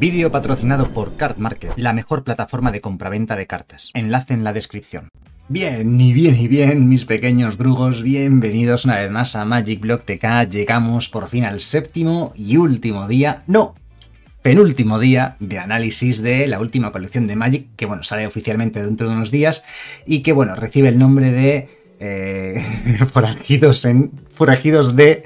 Vídeo patrocinado por Card Market, la mejor plataforma de compraventa de cartas. Enlace en la descripción. Bien, y bien, y bien, mis pequeños brujos, bienvenidos una vez más a Magic Llegamos por fin al séptimo y último día, no, penúltimo día de análisis de la última colección de Magic, que bueno, sale oficialmente dentro de unos días y que bueno, recibe el nombre de eh, dos en Forajidos de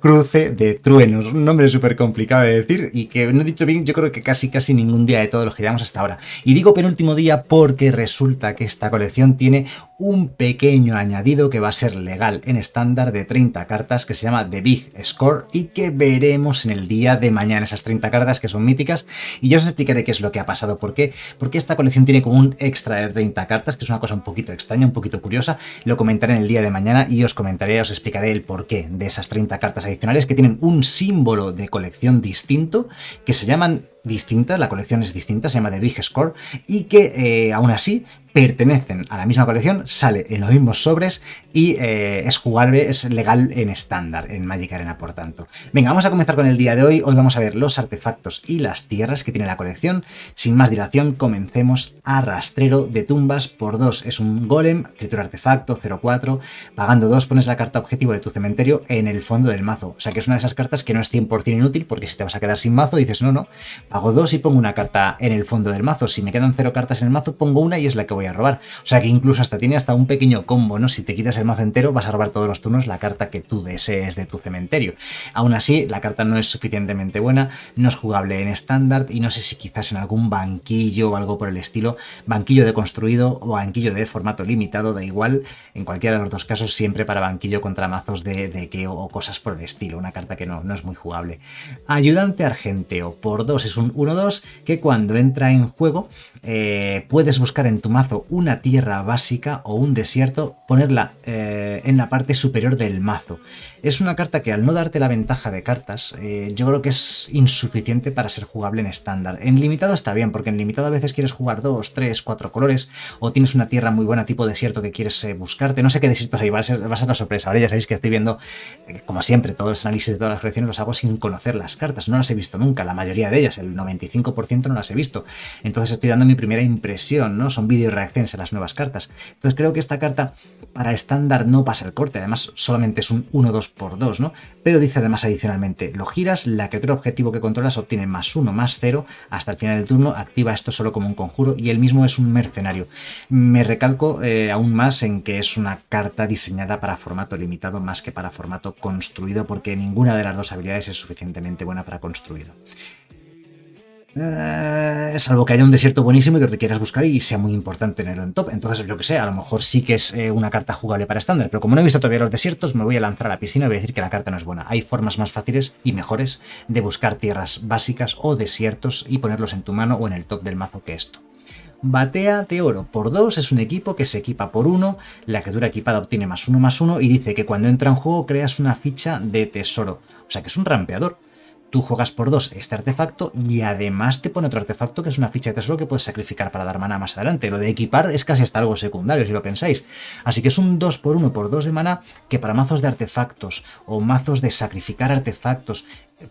Cruce de Truenos. Un nombre súper complicado de decir y que no he dicho bien, yo creo que casi casi ningún día de todos los que llevamos hasta ahora. Y digo penúltimo día porque resulta que esta colección tiene un pequeño añadido que va a ser legal en estándar de 30 cartas que se llama The Big Score y que veremos en el día de mañana esas 30 cartas que son míticas y yo os explicaré qué es lo que ha pasado, por qué, porque esta colección tiene como un extra de 30 cartas que es una cosa un poquito extraña, un poquito curiosa, lo comentaré en el día de mañana y os comentaré, os explicaré el por qué? de esas 30 cartas adicionales que tienen un símbolo de colección distinto que se llaman distintas, la colección es distinta, se llama The Big Score, y que eh, aún así pertenecen a la misma colección, sale en los mismos sobres y eh, es jugable, es legal en estándar, en Magic Arena, por tanto. Venga, vamos a comenzar con el día de hoy. Hoy vamos a ver los artefactos y las tierras que tiene la colección. Sin más dilación, comencemos a Rastrero de Tumbas por 2. Es un golem, criatura artefacto, 04 Pagando 2 pones la carta objetivo de tu cementerio en el fondo del mazo. O sea que es una de esas cartas que no es 100% inútil porque si te vas a quedar sin mazo dices no, no, hago dos y pongo una carta en el fondo del mazo. Si me quedan cero cartas en el mazo, pongo una y es la que voy a robar. O sea que incluso hasta tiene hasta un pequeño combo, ¿no? Si te quitas el mazo entero, vas a robar todos los turnos la carta que tú desees de tu cementerio. Aún así, la carta no es suficientemente buena, no es jugable en estándar y no sé si quizás en algún banquillo o algo por el estilo, banquillo de construido o banquillo de formato limitado, da igual, en cualquiera de los dos casos, siempre para banquillo contra mazos de, de que o cosas por el estilo, una carta que no, no es muy jugable. Ayudante argenteo, por dos es un 1-2 que cuando entra en juego eh, puedes buscar en tu mazo una tierra básica o un desierto, ponerla eh, en la parte superior del mazo. Es una carta que al no darte la ventaja de cartas, eh, yo creo que es insuficiente para ser jugable en estándar. En limitado está bien, porque en limitado a veces quieres jugar 2, 3, 4 colores, o tienes una tierra muy buena tipo desierto que quieres buscarte. No sé qué desiertos hay, va a, ser, va a ser una sorpresa. Ahora ya sabéis que estoy viendo, como siempre, todos los análisis de todas las colecciones los hago sin conocer las cartas. No las he visto nunca, la mayoría de ellas. 95% no las he visto. Entonces estoy dando mi primera impresión, ¿no? Son vídeos reacciones a las nuevas cartas. Entonces creo que esta carta para estándar no pasa el corte, además solamente es un 1-2x2, ¿no? Pero dice además adicionalmente, lo giras, la criatura objetivo que controlas obtiene más 1, más 0, hasta el final del turno activa esto solo como un conjuro y el mismo es un mercenario. Me recalco eh, aún más en que es una carta diseñada para formato limitado más que para formato construido porque ninguna de las dos habilidades es suficientemente buena para construido. Eh, salvo que haya un desierto buenísimo y que te quieras buscar y sea muy importante tenerlo en top. Entonces, yo que sé, a lo mejor sí que es eh, una carta jugable para estándar, pero como no he visto todavía los desiertos, me voy a lanzar a la piscina y voy a decir que la carta no es buena. Hay formas más fáciles y mejores de buscar tierras básicas o desiertos y ponerlos en tu mano o en el top del mazo que esto. Batea de Oro por 2 es un equipo que se equipa por 1, la criatura equipada obtiene más 1 más 1 y dice que cuando entra en juego creas una ficha de tesoro, o sea que es un rampeador. Tú juegas por dos este artefacto y además te pone otro artefacto que es una ficha de tesoro que puedes sacrificar para dar mana más adelante. Lo de equipar es casi hasta algo secundario, si lo pensáis. Así que es un 2 por 1 por 2 de mana que para mazos de artefactos o mazos de sacrificar artefactos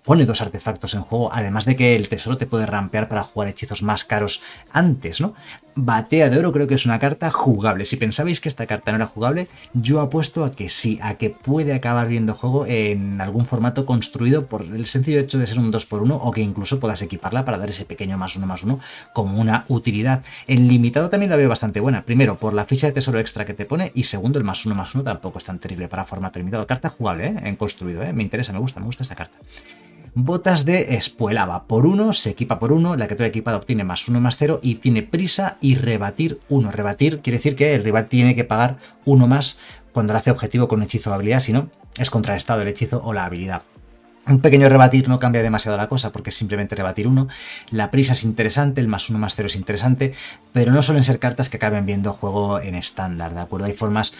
pone dos artefactos en juego, además de que el tesoro te puede rampear para jugar hechizos más caros antes, ¿no? Batea de oro creo que es una carta jugable. Si pensabais que esta carta no era jugable, yo apuesto a que sí, a que puede acabar viendo juego en algún formato construido por el sencillo hecho de ser un 2x1 o que incluso puedas equiparla para dar ese pequeño más uno más uno como una utilidad. En limitado también la veo bastante buena. Primero, por la ficha de tesoro extra que te pone y segundo, el más uno más uno tampoco es tan terrible para formato limitado. Carta jugable, ¿eh? En construido, ¿eh? Me interesa, me gusta, me gusta esta carta. Botas de espuelaba Por uno, se equipa por uno, la criatura equipada obtiene más uno más cero y tiene prisa y rebatir uno. Rebatir quiere decir que el rival tiene que pagar uno más cuando lo hace objetivo con hechizo o habilidad, si no, es contra el hechizo o la habilidad. Un pequeño rebatir no cambia demasiado la cosa porque es simplemente rebatir uno. La prisa es interesante, el más uno más cero es interesante, pero no suelen ser cartas que acaben viendo juego en estándar, ¿de acuerdo? Hay formas,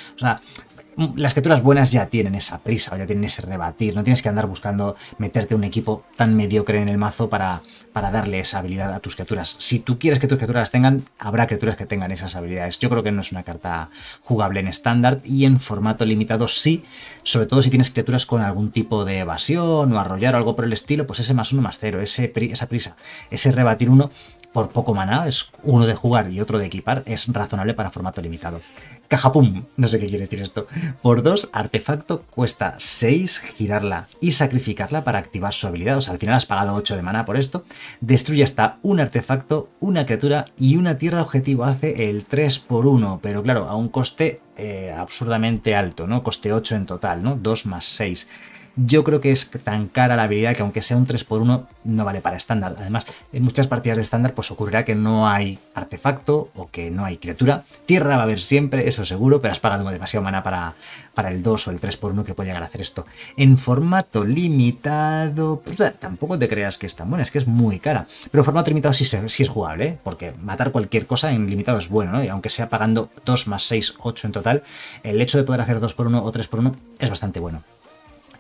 las criaturas buenas ya tienen esa prisa o ya tienen ese rebatir. No tienes que andar buscando meterte un equipo tan mediocre en el mazo para, para darle esa habilidad a tus criaturas. Si tú quieres que tus criaturas las tengan, habrá criaturas que tengan esas habilidades. Yo creo que no es una carta jugable en estándar y en formato limitado sí, sobre todo si tienes criaturas con algún tipo de evasión o arrollar o algo por el estilo, pues ese más uno más cero, ese, esa prisa, ese rebatir uno por poco maná, es uno de jugar y otro de equipar, es razonable para formato limitado. Cajapum, no sé qué quiere decir esto. Por 2, artefacto cuesta 6 girarla y sacrificarla para activar su habilidad. O sea, al final has pagado 8 de maná por esto. Destruye hasta un artefacto, una criatura y una tierra objetivo. Hace el 3 por 1, pero claro, a un coste eh, absurdamente alto, ¿no? Coste 8 en total, ¿no? 2 más 6 yo creo que es tan cara la habilidad que aunque sea un 3x1 no vale para estándar. Además, en muchas partidas de estándar pues ocurrirá que no hay artefacto o que no hay criatura. Tierra va a haber siempre, eso seguro, pero has pagado demasiado mana para, para el 2 o el 3x1 que puede llegar a hacer esto. En formato limitado, pues, eh, tampoco te creas que es tan buena, es que es muy cara. Pero en formato limitado sí, es jugable, ¿eh? porque matar cualquier cosa en limitado es bueno, ¿no? Y aunque sea pagando 2 más 6, 8 en total, el hecho de poder hacer 2x1 o 3x1 es bastante bueno.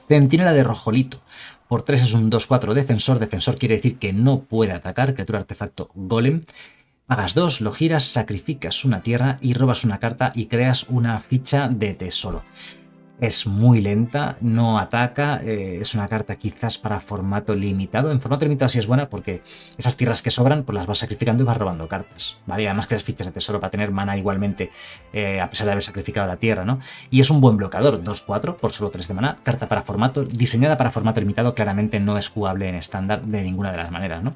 Centinela de Rojolito. Por 3 es un 2-4 defensor. Defensor quiere decir que no puede atacar. Criatura artefacto golem. Pagas 2, lo giras, sacrificas una tierra y robas una carta y creas una ficha de tesoro es muy lenta, no ataca, eh, es una carta quizás para formato limitado. En formato limitado sí es buena porque esas tierras que sobran pues las vas sacrificando y vas robando cartas, ¿vale? Además que las fichas de tesoro para tener mana igualmente, eh, a pesar de haber sacrificado la tierra, ¿no? Y es un buen bloqueador, 2-4 por solo 3 de mana, carta para formato, diseñada para formato limitado, claramente no es jugable en estándar de ninguna de las maneras, ¿no?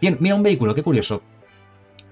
Bien, mira un vehículo, qué curioso.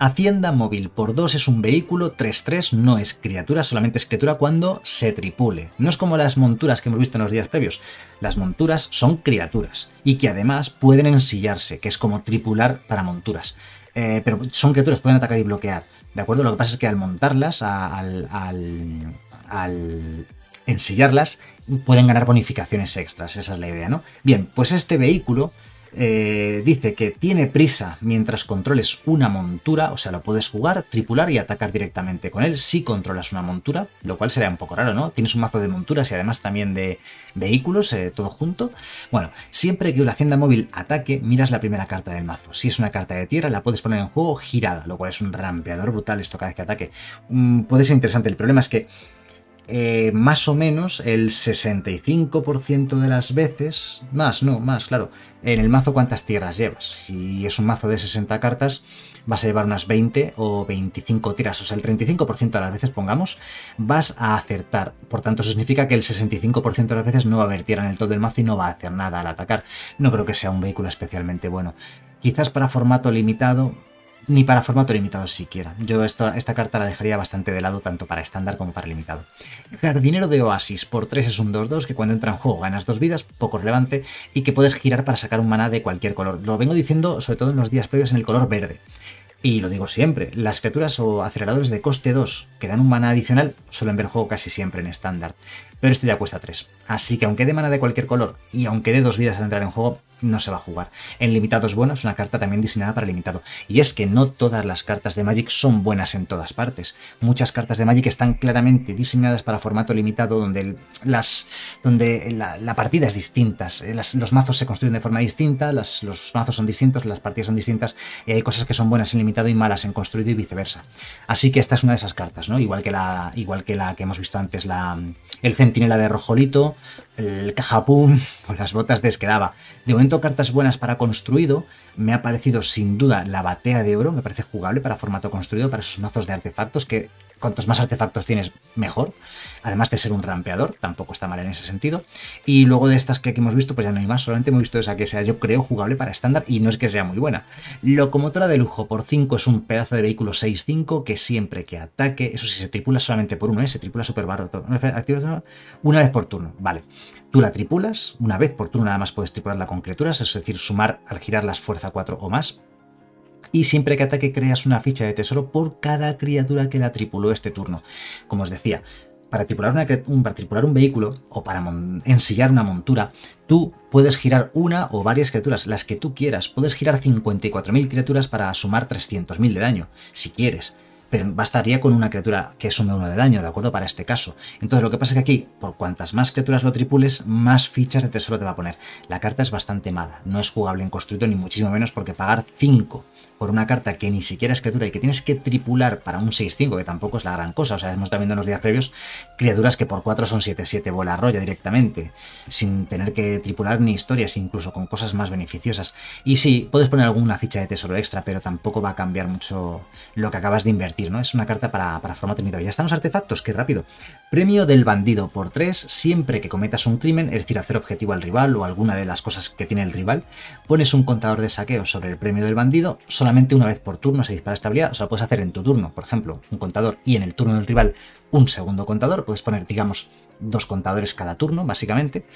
Hacienda móvil por 2 es un vehículo, 3-3 no es criatura, solamente es criatura cuando se tripule. No es como las monturas que hemos visto en los días previos. Las monturas son criaturas y que además pueden ensillarse, que es como tripular para monturas. Eh, pero son criaturas, pueden atacar y bloquear. ¿De acuerdo? Lo que pasa es que al montarlas, al, al ensillarlas, pueden ganar bonificaciones extras. Esa es la idea, ¿no? Bien, pues este vehículo eh, dice que tiene prisa mientras controles una montura, o sea, lo puedes jugar, tripular y atacar directamente con él si controlas una montura, lo cual sería un poco raro, ¿no? Tienes un mazo de monturas y además también de vehículos, eh, todo junto. Bueno, siempre que una hacienda móvil ataque, miras la primera carta del mazo. Si es una carta de tierra, la puedes poner en juego girada, lo cual es un rampeador brutal esto cada vez que ataque. Mm, puede ser interesante, el problema es que eh, más o menos el 65% de las veces, más, no, más, claro, en el mazo cuántas tierras llevas. Si es un mazo de 60 cartas, vas a llevar unas 20 o 25 tiras, o sea, el 35% de las veces, pongamos, vas a acertar. Por tanto, eso significa que el 65% de las veces no va a haber tierra en el todo del mazo y no va a hacer nada al atacar. No creo que sea un vehículo especialmente bueno. Quizás para formato limitado, ni para formato limitado siquiera. Yo esta, esta carta la dejaría bastante de lado tanto para estándar como para limitado. Jardinero de Oasis por 3 es un 2-2 que cuando entra en juego ganas dos vidas, poco relevante, y que puedes girar para sacar un maná de cualquier color. Lo vengo diciendo sobre todo en los días previos en el color verde. Y lo digo siempre, las criaturas o aceleradores de coste 2 que dan un maná adicional suelen ver juego casi siempre en estándar pero esto ya cuesta 3. Así que aunque dé mana de cualquier color y aunque dé dos vidas al entrar en juego, no se va a jugar. En limitado es bueno, es una carta también diseñada para limitado. Y es que no todas las cartas de Magic son buenas en todas partes. Muchas cartas de Magic están claramente diseñadas para formato limitado, donde, las, donde la, partida es distinta, los mazos se construyen de forma distinta, los mazos son distintos, las partidas son distintas, hay cosas que son buenas en limitado y malas en construido y viceversa. Así que esta es una de esas cartas, ¿no? Igual que la, igual que, la que hemos visto antes, la, el centro tiene la de Rojolito, el cajapum o las botas de De momento cartas buenas para construido, me ha parecido sin duda la batea de oro, me parece jugable para formato construido, para esos mazos de artefactos, que cuantos más artefactos tienes, mejor. Además de ser un rampeador, tampoco está mal en ese sentido. Y luego de estas que aquí hemos visto, pues ya no hay más, solamente hemos visto esa que sea, yo creo, jugable para estándar y no es que sea muy buena. Locomotora de lujo por 5 es un pedazo de vehículo 6-5 que siempre que ataque, eso sí, se tripula solamente por uno, ¿eh? se tripula super barro todo. Una vez por turno, vale. Tú la tripulas, una vez por turno nada más puedes tripularla con criaturas, es decir, sumar al girar las fuerza 4 o más. Y siempre que ataque creas una ficha de tesoro por cada criatura que la tripuló este turno. Como os decía, para tripular, para tripular, un vehículo o para ensillar una montura, tú puedes girar una o varias criaturas, las que tú quieras. Puedes girar 54.000 criaturas para sumar 300.000 de daño, si quieres pero bastaría con una criatura que sume uno de daño, ¿de acuerdo? Para este caso. Entonces lo que pasa es que aquí, por cuantas más criaturas lo tripules, más fichas de tesoro te va a poner. La carta es bastante mala, no es jugable en construido ni muchísimo menos porque pagar 5 por una carta que ni siquiera es criatura y que tienes que tripular para un 6-5, que tampoco es la gran cosa, o sea, hemos estado viendo en los días previos criaturas que por 4 son 7-7, bola roya directamente, sin tener que tripular ni historias, incluso con cosas más beneficiosas. Y sí, puedes poner alguna ficha de tesoro extra, pero tampoco va a cambiar mucho lo que acabas de invertir ¿no? Es una carta para, para formato Ya están los artefactos, qué rápido. Premio del bandido por 3, siempre que cometas un crimen, es decir, hacer objetivo al rival o alguna de las cosas que tiene el rival, pones un contador de saqueo sobre el premio del bandido, solamente una vez por turno se dispara esta habilidad, o sea, lo puedes hacer en tu turno, por ejemplo, un contador, y en el turno del rival un segundo contador, puedes poner, digamos, dos contadores cada turno, básicamente.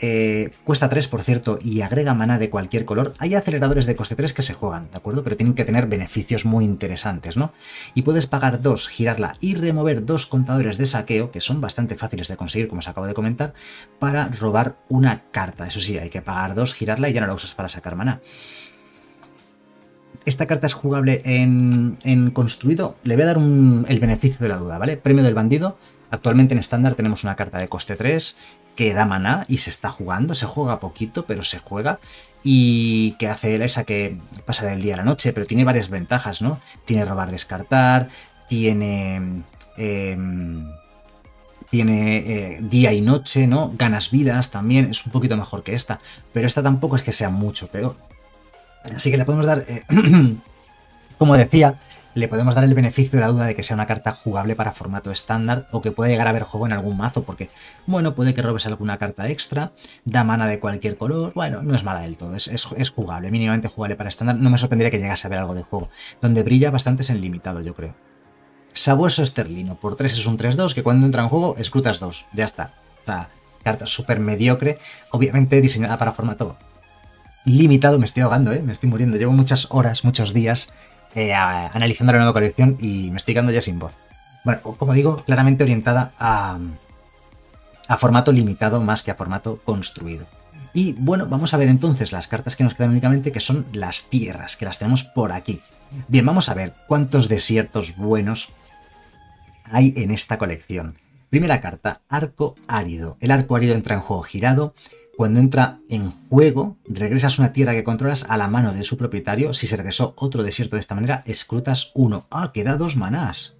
Eh, cuesta 3, por cierto, y agrega maná de cualquier color. Hay aceleradores de coste 3 que se juegan, ¿de acuerdo? Pero tienen que tener beneficios muy interesantes, ¿no? Y puedes pagar 2, girarla y remover dos contadores de saqueo, que son bastante fáciles de conseguir, como os acabo de comentar, para robar una carta. Eso sí, hay que pagar 2, girarla y ya no la usas para sacar maná esta carta es jugable en, construido. Le voy a dar el beneficio de la duda, ¿vale? Premio del bandido. Actualmente en estándar tenemos una carta de coste 3 que da maná y se está jugando. Se juega poquito, pero se juega. Y que hace esa que pasa del día a la noche, pero tiene varias ventajas, ¿no? Tiene robar, descartar, tiene... Em, tiene eh, día y noche, ¿no? Ganas vidas también, es un poquito mejor que esta, pero esta tampoco es que sea mucho peor. Así que le podemos dar, eh, como decía, le podemos dar el beneficio de la duda de que sea una carta jugable para formato estándar o que pueda llegar a haber juego en algún mazo, porque, bueno, puede que robes alguna carta extra, da mana de cualquier color, bueno, no es mala del todo, es, jugable, mínimamente jugable para estándar, no me sorprendería que llegase a ver algo de juego. Donde brilla bastante es en limitado, yo creo. Sabueso esterlino, por 3 es un 3-2, que cuando entra en juego, escrutas 2, ya está. O carta súper mediocre, obviamente diseñada para formato limitado, me estoy ahogando, ¿eh? me estoy muriendo. Llevo muchas horas, muchos días eh, analizando la nueva colección y me estoy quedando ya sin voz. Bueno, como digo, claramente orientada a, a formato limitado más que a formato construido. Y bueno, vamos a ver entonces las cartas que nos quedan únicamente, que son las tierras, que las tenemos por aquí. Bien, vamos a ver cuántos desiertos buenos hay en esta colección. Primera carta, arco árido. El arco árido entra en juego girado cuando entra en juego, regresas una tierra que controlas a la mano de su propietario. Si se regresó otro desierto de esta manera, escrutas uno. Ah, que da dos manás.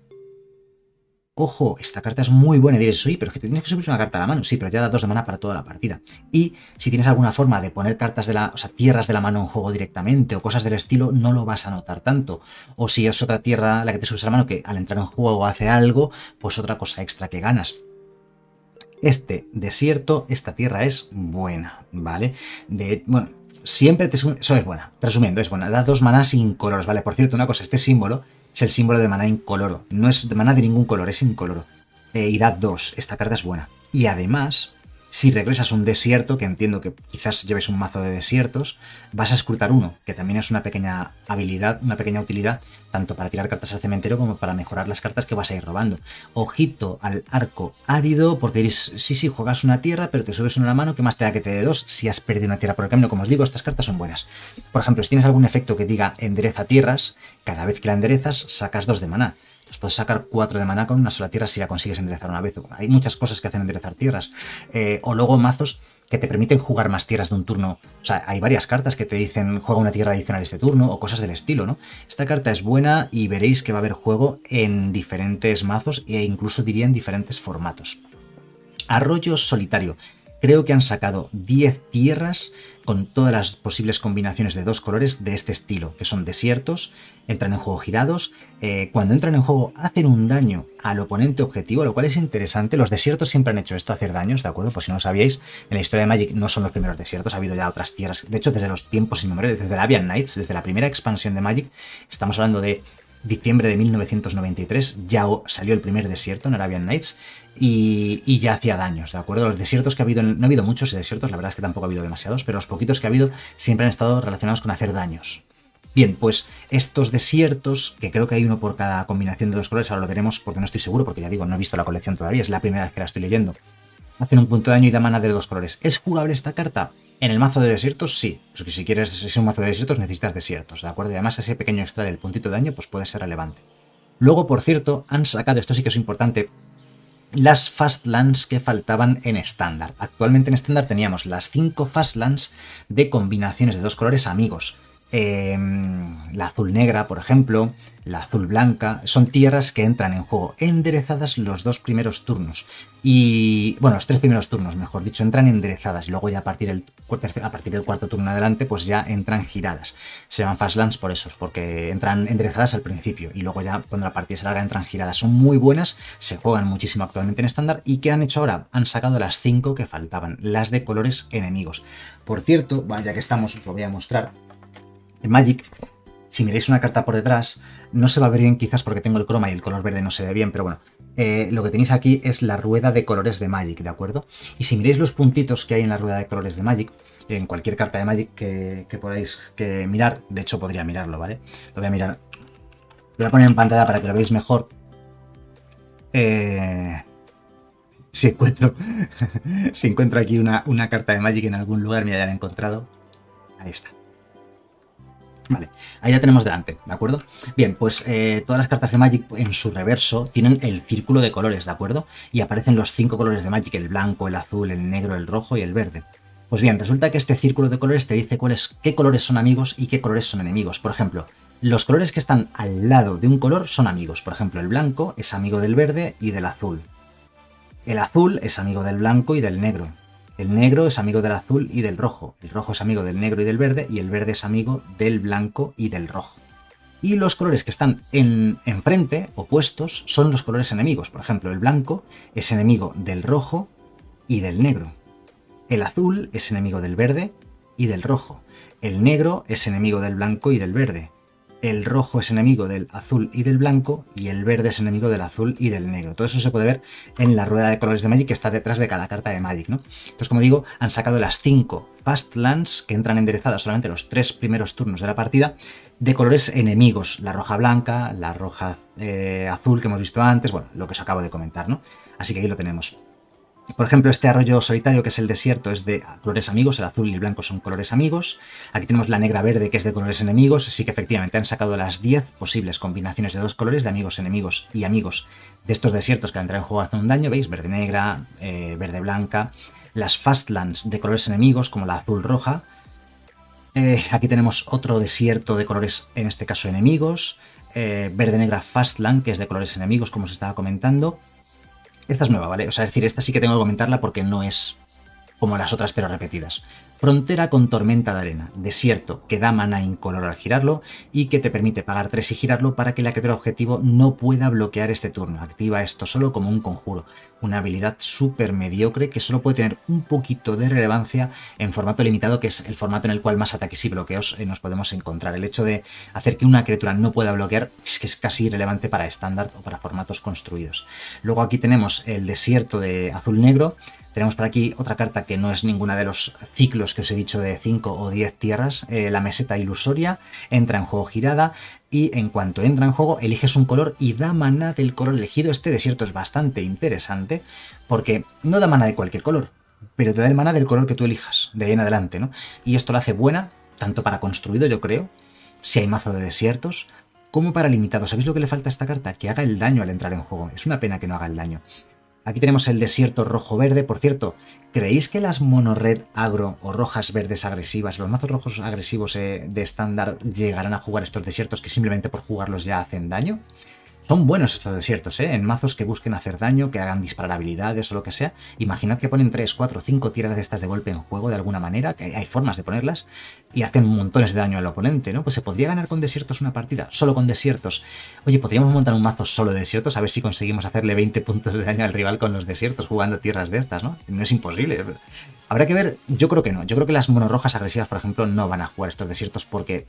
Ojo, esta carta es muy buena. Y diréis, pero es que tienes que subir una carta a la mano. Sí, pero ya da dos de mana para toda la partida. Y si tienes alguna forma de poner cartas de la, o sea, tierras de la mano en juego directamente o cosas del estilo, no lo vas a notar tanto. O si es otra tierra la que te subes a la mano que al entrar en juego hace algo, pues otra cosa extra que ganas este desierto, esta tierra es buena, ¿vale? De, bueno, siempre te eso es buena. Resumiendo, es buena. Da dos manas incoloros, ¿vale? Por cierto, una cosa, este símbolo es el símbolo de maná incoloro. No es de maná de ningún color, es incoloro. Eh, y da dos. Esta carta es buena. Y además, si regresas a un desierto, que entiendo que quizás lleves un mazo de desiertos, vas a escrutar uno, que también es una pequeña habilidad, una pequeña utilidad, tanto para tirar cartas al cementerio como para mejorar las cartas que vas a ir robando. Ojito al arco árido, porque diréis, sí, sí, juegas una tierra, pero te subes una a la mano, que más te da que te dé dos si has perdido una tierra por el camino? Como os digo, estas cartas son buenas. Por ejemplo, si tienes algún efecto que diga endereza tierras, cada vez que la enderezas sacas dos de maná. Pues puedes sacar 4 de maná con una sola tierra si la consigues enderezar una vez. Hay muchas cosas que hacen enderezar tierras. Eh, o luego mazos que te permiten jugar más tierras de un turno. O sea, hay varias cartas que te dicen juega una tierra adicional este turno o cosas del estilo, ¿no? Esta carta es buena y veréis que va a haber juego en diferentes mazos e incluso diría en diferentes formatos. Arroyo Solitario. Creo que han sacado 10 tierras con todas las posibles combinaciones de dos colores de este estilo, que son desiertos, entran en juego girados, eh, cuando entran en juego hacen un daño al oponente objetivo, lo cual es interesante. Los desiertos siempre han hecho esto, hacer daños, ¿de acuerdo? Pues si no sabíais, en la historia de Magic no son los primeros desiertos, ha habido ya otras tierras. De hecho, desde los tiempos inmemoriales, desde la Avian Knights, desde la primera expansión de Magic, estamos hablando de diciembre de 1993 ya salió el primer desierto en Arabian Nights y, ya hacía daños, ¿de acuerdo? Los desiertos que ha habido, no ha habido muchos desiertos, la verdad es que tampoco ha habido demasiados, pero los poquitos que ha habido siempre han estado relacionados con hacer daños. Bien, pues estos desiertos, que creo que hay uno por cada combinación de dos colores, ahora lo veremos porque no estoy seguro, porque ya digo, no he visto la colección todavía, es la primera vez que la estoy leyendo. Hacen un punto de daño y da mana de dos colores. ¿Es jugable esta carta? En el mazo de desiertos sí, porque si quieres ser un mazo de desiertos necesitas desiertos, ¿de acuerdo? Y además ese pequeño extra del puntito de daño pues puede ser relevante. Luego, por cierto, han sacado, esto sí que es importante, las Fastlands que faltaban en estándar. Actualmente en estándar teníamos las 5 Fastlands de combinaciones de dos colores amigos. Em, la azul negra, por ejemplo, la azul blanca, son tierras que entran en juego, enderezadas los dos primeros turnos. Y, bueno, los tres primeros turnos, mejor dicho, entran enderezadas y luego ya a partir del, a partir del cuarto turno adelante, pues ya entran giradas. Se llaman fastlands por eso, porque entran enderezadas al principio y luego ya cuando la partida se larga entran giradas. Son muy buenas, se juegan muchísimo actualmente en estándar y ¿qué han hecho ahora? Han sacado las cinco que faltaban, las de colores enemigos. Por cierto, bueno, ya que estamos, os lo voy a mostrar Magic, si miráis una carta por detrás, no se va a ver bien quizás porque tengo el croma y el color verde no se ve bien, pero bueno, eh, lo que tenéis aquí es la rueda de colores de Magic, ¿de acuerdo? Y si miráis los puntitos que hay en la rueda de colores de Magic, en cualquier carta de Magic que, podáis que mirar, de hecho podría mirarlo, ¿vale? Lo voy a mirar, lo voy a poner en pantalla para que lo veáis mejor. Eh, si encuentro, si encuentro aquí una, carta de Magic en algún lugar, me hayan la encontrado. Ahí está. Vale, ahí ya tenemos delante, ¿de acuerdo? Bien, pues eh, todas las cartas de Magic en su reverso tienen el círculo de colores, ¿de acuerdo? Y aparecen los cinco colores de Magic, el blanco, el azul, el negro, el rojo y el verde. Pues bien, resulta que este círculo de colores te dice cuáles, qué colores son amigos y qué colores son enemigos. Por ejemplo, los colores que están al lado de un color son amigos. Por ejemplo, el blanco es amigo del verde y del azul. El azul es amigo del blanco y del negro. El negro es amigo del azul y del rojo, el rojo es amigo del negro y del verde, y el verde es amigo del blanco y del rojo. Y los colores que están en, enfrente, opuestos, son los colores enemigos. Por ejemplo, el blanco es enemigo del rojo y del negro. El azul es enemigo del verde y del rojo. El negro es enemigo del blanco y del verde el rojo es enemigo del azul y del blanco y el verde es enemigo del azul y del negro. Todo eso se puede ver en la rueda de colores de Magic que está detrás de cada carta de Magic. ¿no? Entonces, como digo, han sacado las 5 Lands que entran enderezadas solamente los tres primeros turnos de la partida de colores enemigos. La roja blanca, la roja eh, azul que hemos visto antes, bueno, lo que os acabo de comentar. ¿no? Así que aquí lo tenemos. Por ejemplo, este arroyo solitario que es el desierto es de colores amigos, el azul y el blanco son colores amigos. Aquí tenemos la negra verde que es de colores enemigos, así que efectivamente han sacado las 10 posibles combinaciones de dos colores de amigos, enemigos y amigos de estos desiertos que al entrar en juego hace un daño, veis, verde negra, eh, verde blanca, las fastlands de colores enemigos como la azul roja. Eh, aquí tenemos otro desierto de colores, en este caso enemigos, eh, verde negra fastland que es de colores enemigos como os estaba comentando esta es nueva, ¿vale? O sea, decir, esta sí que tengo que comentarla porque no es como las otras pero repetidas. Frontera con tormenta de arena, desierto, que da mana incolor al girarlo y que te permite pagar 3 y girarlo para que la criatura objetivo no pueda bloquear este turno. Activa esto solo como un conjuro, una habilidad súper mediocre que solo puede tener un poquito de relevancia en formato limitado, que es el formato en el cual más ataques y bloqueos eh, nos podemos encontrar. El hecho de hacer que una criatura no pueda bloquear es que es casi irrelevante para estándar o para formatos construidos. Luego aquí tenemos el desierto de azul negro, tenemos por aquí otra carta que no es ninguna de los ciclos que os he dicho de 5 o 10 tierras, eh, la meseta ilusoria, entra en juego girada y en cuanto entra en juego eliges un color y da maná del color elegido. Este desierto es bastante interesante porque no da mana de cualquier color, pero te da el maná del color que tú elijas, de ahí en adelante, ¿no? Y esto lo hace buena, tanto para construido, yo creo, si hay mazo de desiertos, como para limitado. ¿Sabéis lo que le falta a esta carta? Que haga el daño al entrar en juego. Es una pena que no haga el daño. Aquí tenemos el desierto rojo-verde. Por cierto, ¿creéis que las monored agro o rojas verdes agresivas, los mazos rojos agresivos eh, de estándar, llegarán a jugar estos desiertos que simplemente por jugarlos ya hacen daño? Son buenos estos desiertos, ¿eh? En mazos que busquen hacer daño, que hagan disparar habilidades o lo que sea. Imaginad que ponen 3, 4, 5 tierras de estas de golpe en juego de alguna manera, que hay formas de ponerlas, y hacen montones de daño al oponente, ¿no? Pues se podría ganar con desiertos una partida, solo con desiertos. Oye, podríamos montar un mazo solo de desiertos, a ver si conseguimos hacerle 20 puntos de daño al rival con los desiertos jugando tierras de estas, ¿no? No es imposible. Habrá que ver, yo creo que no. Yo creo que las monorrojas agresivas, por ejemplo, no van a jugar estos desiertos porque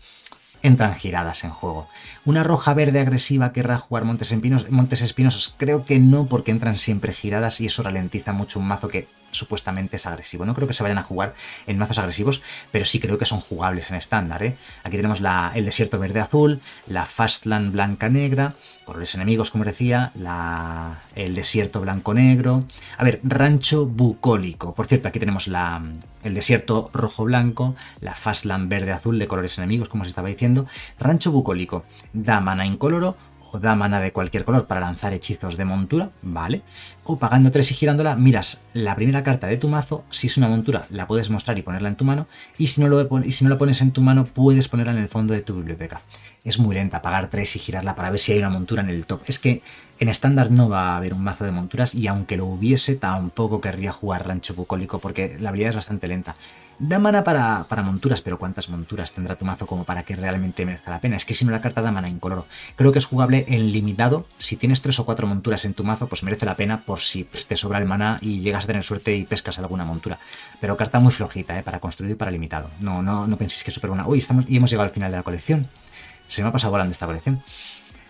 entran giradas en juego. Una roja verde agresiva querrá jugar Montes, Montes Espinosos, creo que no porque entran siempre giradas y eso ralentiza mucho un mazo que supuestamente es agresivo. No creo que se vayan a jugar en mazos agresivos, pero sí creo que son jugables en estándar. ¿eh? Aquí tenemos la, el desierto verde-azul, la Fastland blanca-negra, colores enemigos, como decía, la, el desierto blanco-negro. A ver, rancho bucólico. Por cierto, aquí tenemos la, el desierto rojo-blanco, la Fastland verde-azul de colores enemigos, como se estaba diciendo. Rancho bucólico, dama incoloro, o da mana de cualquier color para lanzar hechizos de montura, ¿vale? O pagando tres y girándola, miras la primera carta de tu mazo, si es una montura la puedes mostrar y ponerla en tu mano, y si no, lo, y si no la pones en tu mano puedes ponerla en el fondo de tu biblioteca es muy lenta pagar 3 y girarla para ver si hay una montura en el top. Es que en estándar no va a haber un mazo de monturas y aunque lo hubiese tampoco querría jugar rancho bucólico porque la habilidad es bastante lenta. Da mana para, para monturas, pero ¿cuántas monturas tendrá tu mazo como para que realmente merezca la pena? Es que si no la carta da mana incoloro. Creo que es jugable en limitado. Si tienes 3 o 4 monturas en tu mazo, pues merece la pena por si pues, te sobra el mana y llegas a tener suerte y pescas alguna montura. Pero carta muy flojita, ¿eh? Para construir y para limitado. No, no, no penséis que es super buena. Uy, estamos, y hemos llegado al final de la colección. Se me ha pasado volando esta colección.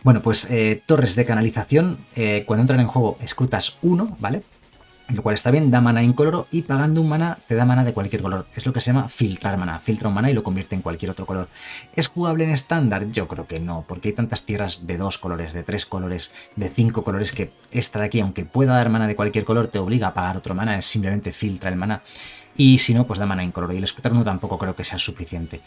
Bueno, pues eh, torres de canalización, eh, cuando entran en juego escrutas uno, ¿vale? Lo cual está bien, da mana incoloro y pagando un mana te da mana de cualquier color. Es lo que se llama filtrar mana. Filtra un mana y lo convierte en cualquier otro color. ¿Es jugable en estándar? Yo creo que no, porque hay tantas tierras de dos colores, de tres colores, de cinco colores que esta de aquí, aunque pueda dar mana de cualquier color, te obliga a pagar otro mana. Es simplemente filtra el mana y si no, pues da mana incoloro. Y el escrutar uno tampoco creo que sea suficiente.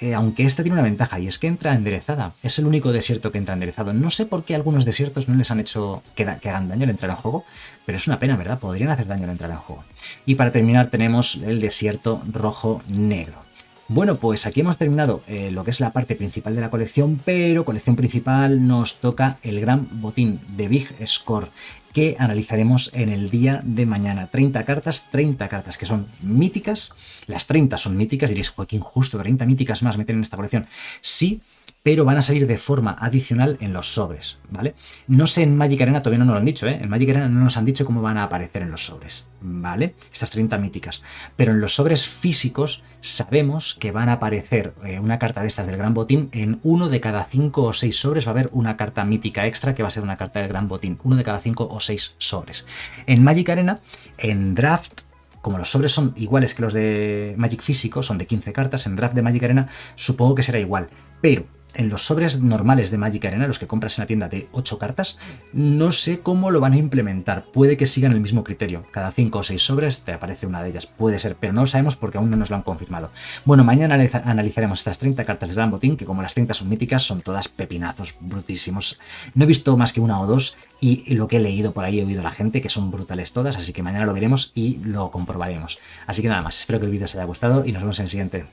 Eh, aunque esta tiene una ventaja y es que entra enderezada. Es el único desierto que entra enderezado. No sé por qué algunos desiertos no les han hecho que, que hagan daño al entrar al juego, pero es una pena, ¿verdad? Podrían hacer daño al entrar en juego. Y para terminar tenemos el desierto rojo-negro. Bueno, pues aquí hemos terminado eh, lo que es la parte principal de la colección, pero colección principal nos toca el gran botín de Big Score que analizaremos en el día de mañana. 30 cartas, 30 cartas que son míticas, las 30 son míticas, diréis, Joaquín, justo 30 míticas más meter en esta colección. Sí, pero van a salir de forma adicional en los sobres, ¿vale? No sé en Magic Arena, todavía no nos lo han dicho, ¿eh? En Magic Arena no nos han dicho cómo van a aparecer en los sobres, ¿vale? Estas 30 míticas. Pero en los sobres físicos sabemos que van a aparecer eh, una carta de estas del Gran Botín en uno de cada 5 o 6 sobres va a haber una carta mítica extra que va a ser una carta del Gran Botín, uno de cada 5 o 6 sobres. En Magic Arena, en Draft como los sobres son iguales que los de Magic físico, son de 15 cartas, en draft de Magic Arena supongo que será igual, pero en los sobres normales de Magic Arena, los que compras en la tienda de 8 cartas, no sé cómo lo van a implementar. Puede que sigan el mismo criterio. Cada 5 o 6 sobres te aparece una de ellas. Puede ser, pero no lo sabemos porque aún no nos lo han confirmado. Bueno, mañana analizaremos estas 30 cartas de Gran Botín, que como las 30 son míticas, son todas pepinazos brutísimos. No he visto más que una o dos y lo que he leído por ahí he oído a la gente, que son brutales todas, así que mañana lo veremos y lo comprobaremos. Así que nada más, espero que el vídeo os haya gustado y nos vemos en el siguiente.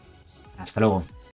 Hasta luego.